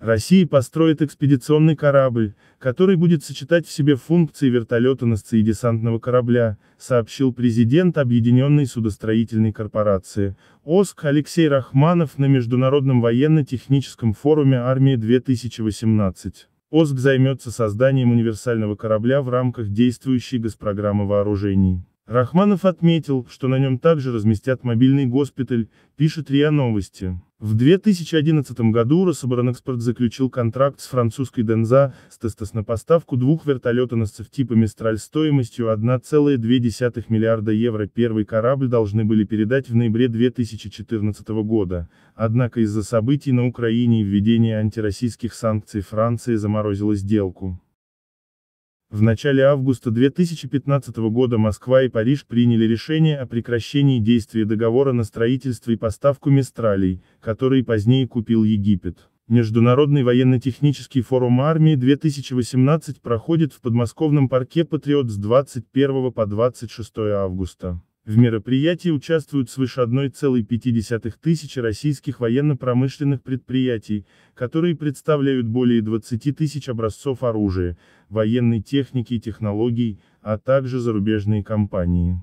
Россия построит экспедиционный корабль, который будет сочетать в себе функции вертолета НАСЦ и десантного корабля, сообщил президент Объединенной судостроительной корпорации ОСК Алексей Рахманов на Международном военно-техническом форуме Армии 2018 ОСК займется созданием универсального корабля в рамках действующей госпрограммы вооружений. Рахманов отметил, что на нем также разместят мобильный госпиталь, пишет РИА Новости. В 2011 году Рособоронэкспорт заключил контракт с французской Денза с тестос на поставку двух вертолетоносцев типа «Мистраль» стоимостью 1,2 миллиарда евро. Первый корабль должны были передать в ноябре 2014 года, однако из-за событий на Украине и введения антироссийских санкций Франция заморозила сделку. В начале августа 2015 года Москва и Париж приняли решение о прекращении действия договора на строительство и поставку мистралей, который позднее купил Египет. Международный военно-технический форум армии 2018 проходит в подмосковном парке «Патриот» с 21 по 26 августа. В мероприятии участвуют свыше 1,5 тысяч российских военно-промышленных предприятий, которые представляют более 20 тысяч образцов оружия, военной техники и технологий, а также зарубежные компании.